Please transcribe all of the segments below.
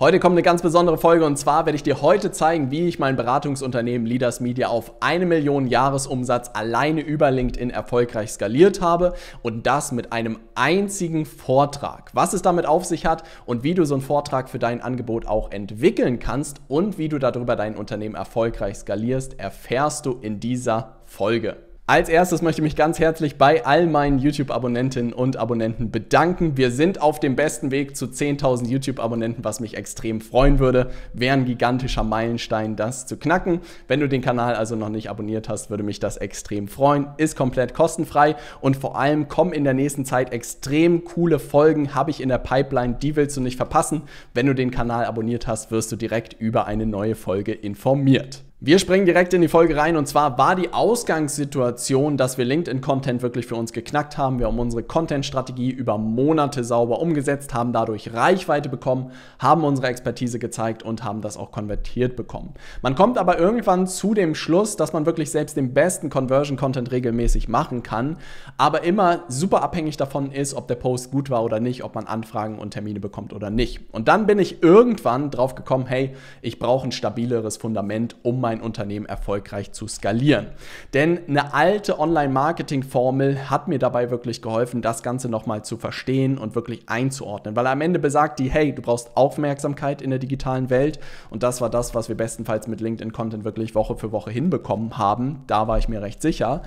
Heute kommt eine ganz besondere Folge und zwar werde ich dir heute zeigen, wie ich mein Beratungsunternehmen Leaders Media auf eine Million Jahresumsatz alleine über LinkedIn erfolgreich skaliert habe und das mit einem einzigen Vortrag. Was es damit auf sich hat und wie du so einen Vortrag für dein Angebot auch entwickeln kannst und wie du darüber dein Unternehmen erfolgreich skalierst, erfährst du in dieser Folge. Als erstes möchte ich mich ganz herzlich bei all meinen YouTube-Abonnentinnen und Abonnenten bedanken. Wir sind auf dem besten Weg zu 10.000 YouTube-Abonnenten, was mich extrem freuen würde. Wäre ein gigantischer Meilenstein, das zu knacken. Wenn du den Kanal also noch nicht abonniert hast, würde mich das extrem freuen. Ist komplett kostenfrei und vor allem kommen in der nächsten Zeit extrem coole Folgen, habe ich in der Pipeline. Die willst du nicht verpassen. Wenn du den Kanal abonniert hast, wirst du direkt über eine neue Folge informiert. Wir springen direkt in die Folge rein und zwar war die Ausgangssituation, dass wir LinkedIn-Content wirklich für uns geknackt haben. Wir haben unsere Content-Strategie über Monate sauber umgesetzt, haben dadurch Reichweite bekommen, haben unsere Expertise gezeigt und haben das auch konvertiert bekommen. Man kommt aber irgendwann zu dem Schluss, dass man wirklich selbst den besten Conversion-Content regelmäßig machen kann, aber immer super abhängig davon ist, ob der Post gut war oder nicht, ob man Anfragen und Termine bekommt oder nicht. Und dann bin ich irgendwann drauf gekommen, hey, ich brauche ein stabileres Fundament, um mein Online-Unternehmen erfolgreich zu skalieren. Denn eine alte Online-Marketing-Formel hat mir dabei wirklich geholfen, das Ganze nochmal zu verstehen und wirklich einzuordnen, weil am Ende besagt die, hey, du brauchst Aufmerksamkeit in der digitalen Welt und das war das, was wir bestenfalls mit LinkedIn-Content wirklich Woche für Woche hinbekommen haben. Da war ich mir recht sicher.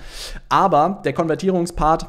Aber der Konvertierungspart,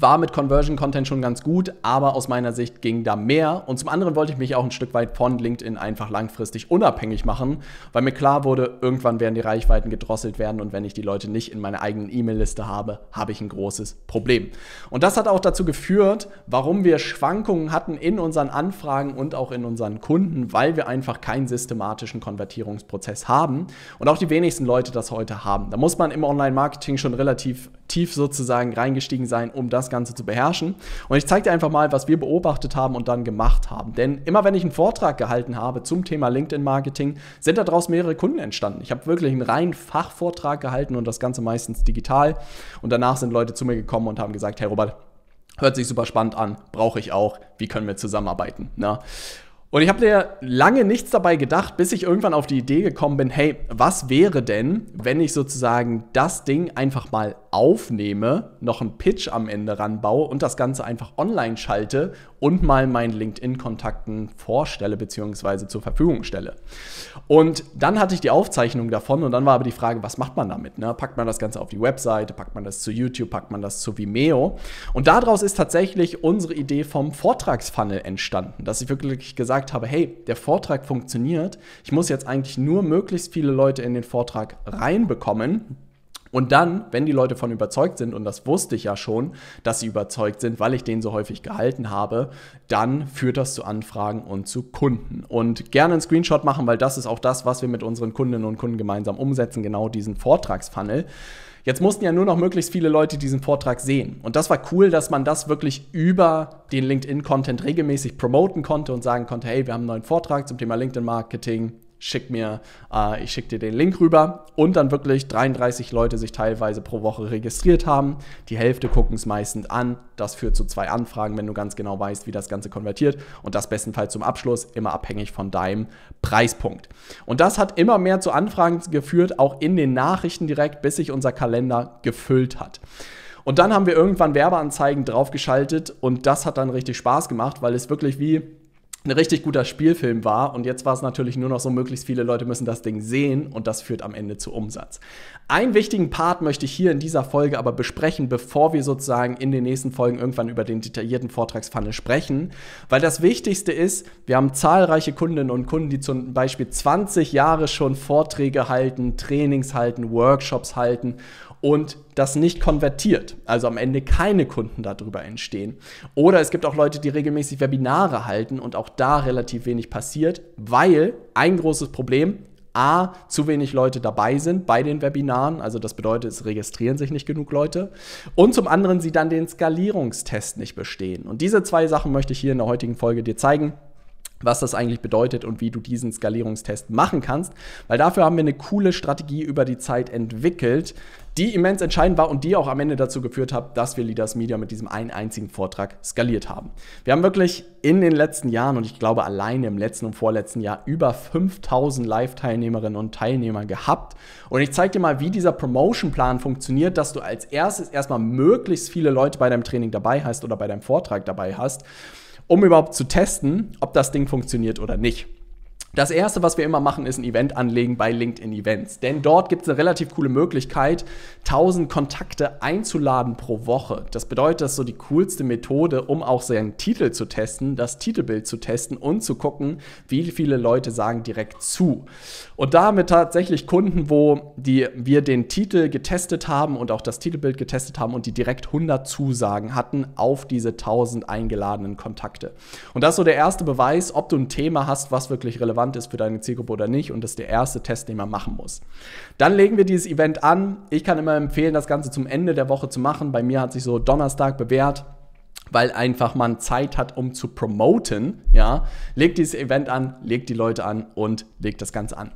war mit Conversion Content schon ganz gut, aber aus meiner Sicht ging da mehr. Und zum anderen wollte ich mich auch ein Stück weit von LinkedIn einfach langfristig unabhängig machen, weil mir klar wurde, irgendwann werden die Reichweiten gedrosselt werden und wenn ich die Leute nicht in meiner eigenen E-Mail-Liste habe, habe ich ein großes Problem. Und das hat auch dazu geführt, warum wir Schwankungen hatten in unseren Anfragen und auch in unseren Kunden, weil wir einfach keinen systematischen Konvertierungsprozess haben und auch die wenigsten Leute das heute haben. Da muss man im Online-Marketing schon relativ tief sozusagen reingestiegen sein, um das das Ganze zu beherrschen. Und ich zeige dir einfach mal, was wir beobachtet haben und dann gemacht haben. Denn immer wenn ich einen Vortrag gehalten habe zum Thema LinkedIn-Marketing, sind daraus mehrere Kunden entstanden. Ich habe wirklich einen reinen Fachvortrag gehalten und das Ganze meistens digital. Und danach sind Leute zu mir gekommen und haben gesagt, hey Robert, Hört sich super spannend an, brauche ich auch, wie können wir zusammenarbeiten? Ne? Und ich habe mir lange nichts dabei gedacht, bis ich irgendwann auf die Idee gekommen bin, hey, was wäre denn, wenn ich sozusagen das Ding einfach mal aufnehme, noch einen Pitch am Ende ranbaue und das Ganze einfach online schalte und mal meinen LinkedIn-Kontakten vorstelle bzw. zur Verfügung stelle. Und dann hatte ich die Aufzeichnung davon und dann war aber die Frage, was macht man damit? Ne? Packt man das Ganze auf die Webseite, packt man das zu YouTube, packt man das zu Vimeo? Und daraus ist tatsächlich unsere Idee vom Vortragsfunnel entstanden, dass ich wirklich gesagt gesagt habe, hey, der Vortrag funktioniert, ich muss jetzt eigentlich nur möglichst viele Leute in den Vortrag reinbekommen, und dann, wenn die Leute von überzeugt sind, und das wusste ich ja schon, dass sie überzeugt sind, weil ich den so häufig gehalten habe, dann führt das zu Anfragen und zu Kunden. Und gerne einen Screenshot machen, weil das ist auch das, was wir mit unseren Kundinnen und Kunden gemeinsam umsetzen, genau diesen Vortragsfunnel. Jetzt mussten ja nur noch möglichst viele Leute diesen Vortrag sehen. Und das war cool, dass man das wirklich über den LinkedIn-Content regelmäßig promoten konnte und sagen konnte, hey, wir haben einen neuen Vortrag zum Thema LinkedIn-Marketing, schick mir, äh, ich schicke dir den Link rüber und dann wirklich 33 Leute sich teilweise pro Woche registriert haben. Die Hälfte gucken es meistens an. Das führt zu zwei Anfragen, wenn du ganz genau weißt, wie das Ganze konvertiert und das bestenfalls zum Abschluss, immer abhängig von deinem Preispunkt. Und das hat immer mehr zu Anfragen geführt, auch in den Nachrichten direkt, bis sich unser Kalender gefüllt hat. Und dann haben wir irgendwann Werbeanzeigen draufgeschaltet und das hat dann richtig Spaß gemacht, weil es wirklich wie ein richtig guter Spielfilm war. Und jetzt war es natürlich nur noch so, möglichst viele Leute müssen das Ding sehen und das führt am Ende zu Umsatz. Einen wichtigen Part möchte ich hier in dieser Folge aber besprechen, bevor wir sozusagen in den nächsten Folgen irgendwann über den detaillierten Vortragsfunnel sprechen. Weil das Wichtigste ist, wir haben zahlreiche Kundinnen und Kunden, die zum Beispiel 20 Jahre schon Vorträge halten, Trainings halten, Workshops halten und das nicht konvertiert, also am Ende keine Kunden darüber entstehen. Oder es gibt auch Leute, die regelmäßig Webinare halten und auch da relativ wenig passiert, weil ein großes Problem, A, zu wenig Leute dabei sind bei den Webinaren, also das bedeutet, es registrieren sich nicht genug Leute. Und zum anderen sie dann den Skalierungstest nicht bestehen. Und diese zwei Sachen möchte ich hier in der heutigen Folge dir zeigen was das eigentlich bedeutet und wie du diesen Skalierungstest machen kannst, weil dafür haben wir eine coole Strategie über die Zeit entwickelt, die immens entscheidend war und die auch am Ende dazu geführt hat, dass wir Leaders Media mit diesem einen einzigen Vortrag skaliert haben. Wir haben wirklich in den letzten Jahren und ich glaube alleine im letzten und vorletzten Jahr über 5000 Live-Teilnehmerinnen und Teilnehmer gehabt und ich zeige dir mal, wie dieser Promotion-Plan funktioniert, dass du als erstes erstmal möglichst viele Leute bei deinem Training dabei hast oder bei deinem Vortrag dabei hast um überhaupt zu testen, ob das Ding funktioniert oder nicht. Das erste, was wir immer machen, ist ein Event anlegen bei LinkedIn Events. Denn dort gibt es eine relativ coole Möglichkeit, 1000 Kontakte einzuladen pro Woche. Das bedeutet, das ist so die coolste Methode, um auch seinen Titel zu testen, das Titelbild zu testen und zu gucken, wie viele Leute sagen direkt zu. Und da haben wir tatsächlich Kunden, wo die, wir den Titel getestet haben und auch das Titelbild getestet haben und die direkt 100 Zusagen hatten auf diese 1000 eingeladenen Kontakte. Und das ist so der erste Beweis, ob du ein Thema hast, was wirklich relevant relevant ist für deine Zielgruppe oder nicht und das ist der erste Test, den man machen muss. Dann legen wir dieses Event an. Ich kann immer empfehlen, das Ganze zum Ende der Woche zu machen. Bei mir hat sich so Donnerstag bewährt weil einfach man Zeit hat, um zu promoten, ja, legt dieses Event an, legt die Leute an und legt das Ganze an.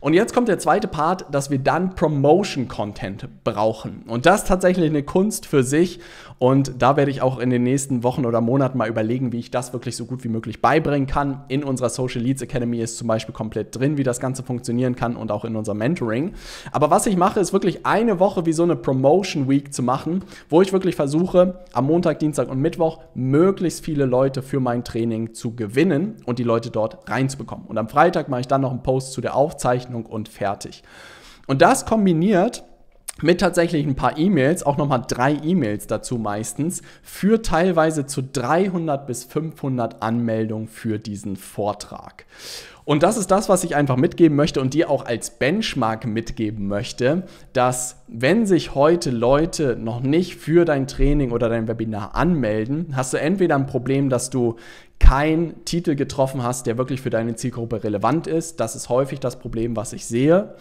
Und jetzt kommt der zweite Part, dass wir dann Promotion-Content brauchen. Und das ist tatsächlich eine Kunst für sich. Und da werde ich auch in den nächsten Wochen oder Monaten mal überlegen, wie ich das wirklich so gut wie möglich beibringen kann. In unserer Social Leads Academy ist zum Beispiel komplett drin, wie das Ganze funktionieren kann und auch in unserem Mentoring. Aber was ich mache, ist wirklich eine Woche wie so eine Promotion Week zu machen, wo ich wirklich versuche, am Montag, Dienstag und Mittwoch Mittwoch möglichst viele Leute für mein Training zu gewinnen und die Leute dort reinzubekommen. Und am Freitag mache ich dann noch einen Post zu der Aufzeichnung und fertig. Und das kombiniert mit tatsächlich ein paar E-Mails, auch nochmal drei E-Mails dazu meistens, führt teilweise zu 300 bis 500 Anmeldungen für diesen Vortrag. Und das ist das, was ich einfach mitgeben möchte und dir auch als Benchmark mitgeben möchte, dass wenn sich heute Leute noch nicht für dein Training oder dein Webinar anmelden, hast du entweder ein Problem, dass du keinen Titel getroffen hast, der wirklich für deine Zielgruppe relevant ist. Das ist häufig das Problem, was ich sehe.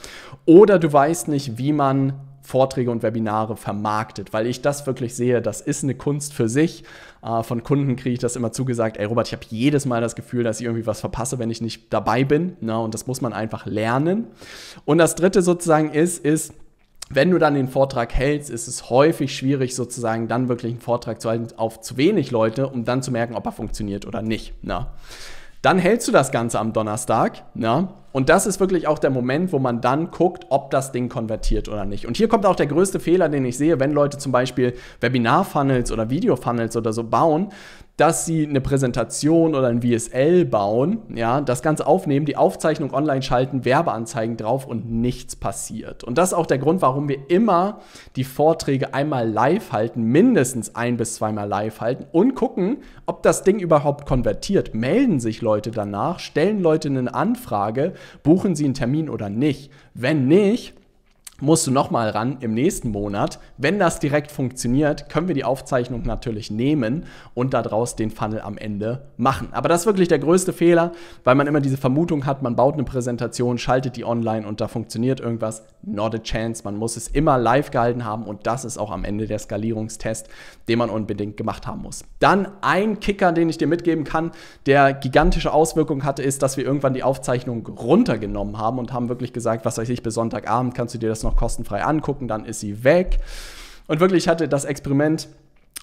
Oder du weißt nicht, wie man Vorträge und Webinare vermarktet, weil ich das wirklich sehe, das ist eine Kunst für sich. Äh, von Kunden kriege ich das immer zugesagt, ey Robert, ich habe jedes Mal das Gefühl, dass ich irgendwie was verpasse, wenn ich nicht dabei bin. Ne, und das muss man einfach lernen. Und das Dritte sozusagen ist, ist, wenn du dann den Vortrag hältst, ist es häufig schwierig, sozusagen dann wirklich einen Vortrag zu halten auf zu wenig Leute, um dann zu merken, ob er funktioniert oder nicht. Na. Ne. Dann hältst du das Ganze am Donnerstag. Na ne, und das ist wirklich auch der Moment, wo man dann guckt, ob das Ding konvertiert oder nicht. Und hier kommt auch der größte Fehler, den ich sehe, wenn Leute zum Beispiel Webinar-Funnels oder Video-Funnels oder so bauen, dass sie eine Präsentation oder ein VSL bauen, ja, das Ganze aufnehmen, die Aufzeichnung online schalten, Werbeanzeigen drauf und nichts passiert. Und das ist auch der Grund, warum wir immer die Vorträge einmal live halten, mindestens ein bis zweimal live halten und gucken, ob das Ding überhaupt konvertiert. Melden sich Leute danach, stellen Leute eine Anfrage Buchen Sie einen Termin oder nicht? Wenn nicht, musst du nochmal ran im nächsten Monat. Wenn das direkt funktioniert, können wir die Aufzeichnung natürlich nehmen und daraus den Funnel am Ende machen. Aber das ist wirklich der größte Fehler, weil man immer diese Vermutung hat, man baut eine Präsentation, schaltet die online und da funktioniert irgendwas. Not a chance. Man muss es immer live gehalten haben und das ist auch am Ende der Skalierungstest, den man unbedingt gemacht haben muss. Dann ein Kicker, den ich dir mitgeben kann, der gigantische Auswirkungen hatte, ist, dass wir irgendwann die Aufzeichnung runtergenommen haben und haben wirklich gesagt, was weiß ich, bis Sonntagabend kannst du dir das noch noch kostenfrei angucken, dann ist sie weg. Und wirklich hatte das Experiment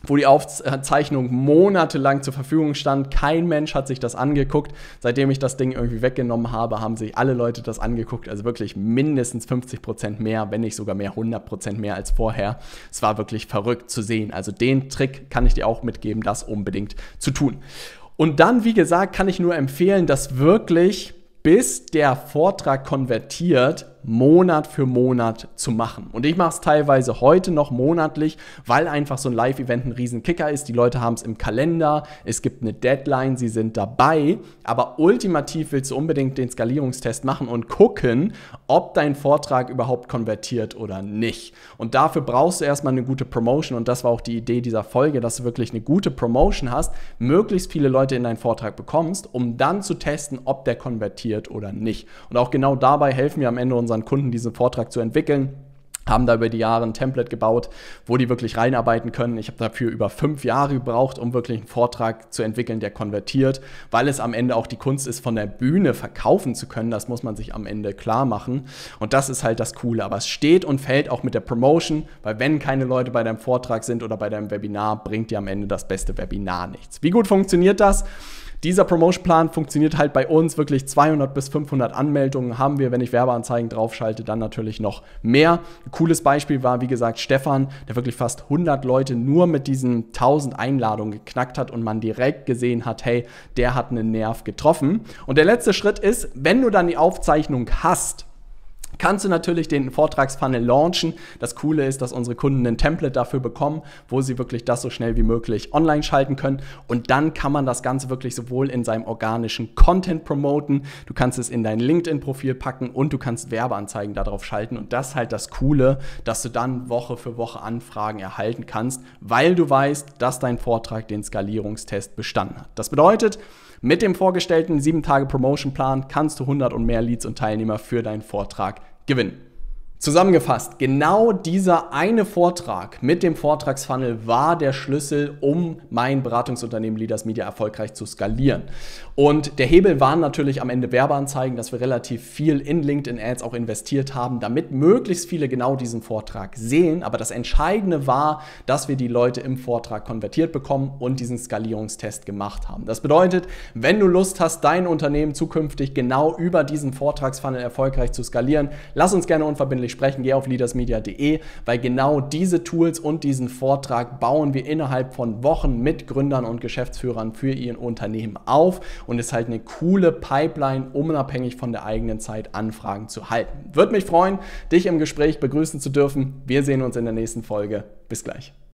wo die Aufzeichnung monatelang zur Verfügung stand. Kein Mensch hat sich das angeguckt. Seitdem ich das Ding irgendwie weggenommen habe, haben sich alle Leute das angeguckt. Also wirklich mindestens 50% Prozent mehr, wenn nicht sogar mehr, 100% Prozent mehr als vorher. Es war wirklich verrückt zu sehen. Also den Trick kann ich dir auch mitgeben, das unbedingt zu tun. Und dann, wie gesagt, kann ich nur empfehlen, dass wirklich bis der Vortrag konvertiert, Monat für Monat zu machen. Und ich mache es teilweise heute noch monatlich, weil einfach so ein Live-Event ein Riesenkicker ist. Die Leute haben es im Kalender, es gibt eine Deadline, sie sind dabei. Aber ultimativ willst du unbedingt den Skalierungstest machen und gucken, ob dein Vortrag überhaupt konvertiert oder nicht. Und dafür brauchst du erstmal eine gute Promotion. Und das war auch die Idee dieser Folge, dass du wirklich eine gute Promotion hast, möglichst viele Leute in deinen Vortrag bekommst, um dann zu testen, ob der konvertiert oder nicht. Und auch genau dabei helfen wir am Ende unseren unseren Kunden, diesen Vortrag zu entwickeln haben da über die Jahre ein Template gebaut, wo die wirklich reinarbeiten können. Ich habe dafür über fünf Jahre gebraucht, um wirklich einen Vortrag zu entwickeln, der konvertiert, weil es am Ende auch die Kunst ist, von der Bühne verkaufen zu können. Das muss man sich am Ende klar machen. Und das ist halt das Coole. Aber es steht und fällt auch mit der Promotion, weil wenn keine Leute bei deinem Vortrag sind oder bei deinem Webinar, bringt dir am Ende das beste Webinar nichts. Wie gut funktioniert das? Dieser Promotion-Plan funktioniert halt bei uns wirklich 200 bis 500 Anmeldungen haben wir. Wenn ich Werbeanzeigen draufschalte, dann natürlich noch mehr. Ein cooles Beispiel war, wie gesagt, Stefan, der wirklich fast 100 Leute nur mit diesen 1000 Einladungen geknackt hat und man direkt gesehen hat, hey, der hat einen Nerv getroffen. Und der letzte Schritt ist, wenn du dann die Aufzeichnung hast, kannst du natürlich den Vortragsfunnel launchen. Das Coole ist, dass unsere Kunden ein Template dafür bekommen, wo sie wirklich das so schnell wie möglich online schalten können. Und dann kann man das Ganze wirklich sowohl in seinem organischen Content promoten, du kannst es in dein LinkedIn-Profil packen und du kannst Werbeanzeigen darauf schalten. Und das ist halt das Coole, dass du dann Woche für Woche Anfragen erhalten kannst, weil du weißt, dass dein Vortrag den Skalierungstest bestanden hat. Das bedeutet, mit dem vorgestellten 7-Tage-Promotion-Plan kannst du 100 und mehr Leads und Teilnehmer für deinen Vortrag given Zusammengefasst, genau dieser eine Vortrag mit dem Vortragsfunnel war der Schlüssel, um mein Beratungsunternehmen Leaders Media erfolgreich zu skalieren. Und der Hebel waren natürlich am Ende Werbeanzeigen, dass wir relativ viel in LinkedIn Ads auch investiert haben, damit möglichst viele genau diesen Vortrag sehen. Aber das Entscheidende war, dass wir die Leute im Vortrag konvertiert bekommen und diesen Skalierungstest gemacht haben. Das bedeutet, wenn du Lust hast, dein Unternehmen zukünftig genau über diesen Vortragsfunnel erfolgreich zu skalieren, lass uns gerne unverbindlich nicht sprechen, geh auf leadersmedia.de, weil genau diese Tools und diesen Vortrag bauen wir innerhalb von Wochen mit Gründern und Geschäftsführern für ihr Unternehmen auf und ist halt eine coole Pipeline, unabhängig von der eigenen Zeit Anfragen zu halten. Würde mich freuen, dich im Gespräch begrüßen zu dürfen. Wir sehen uns in der nächsten Folge. Bis gleich.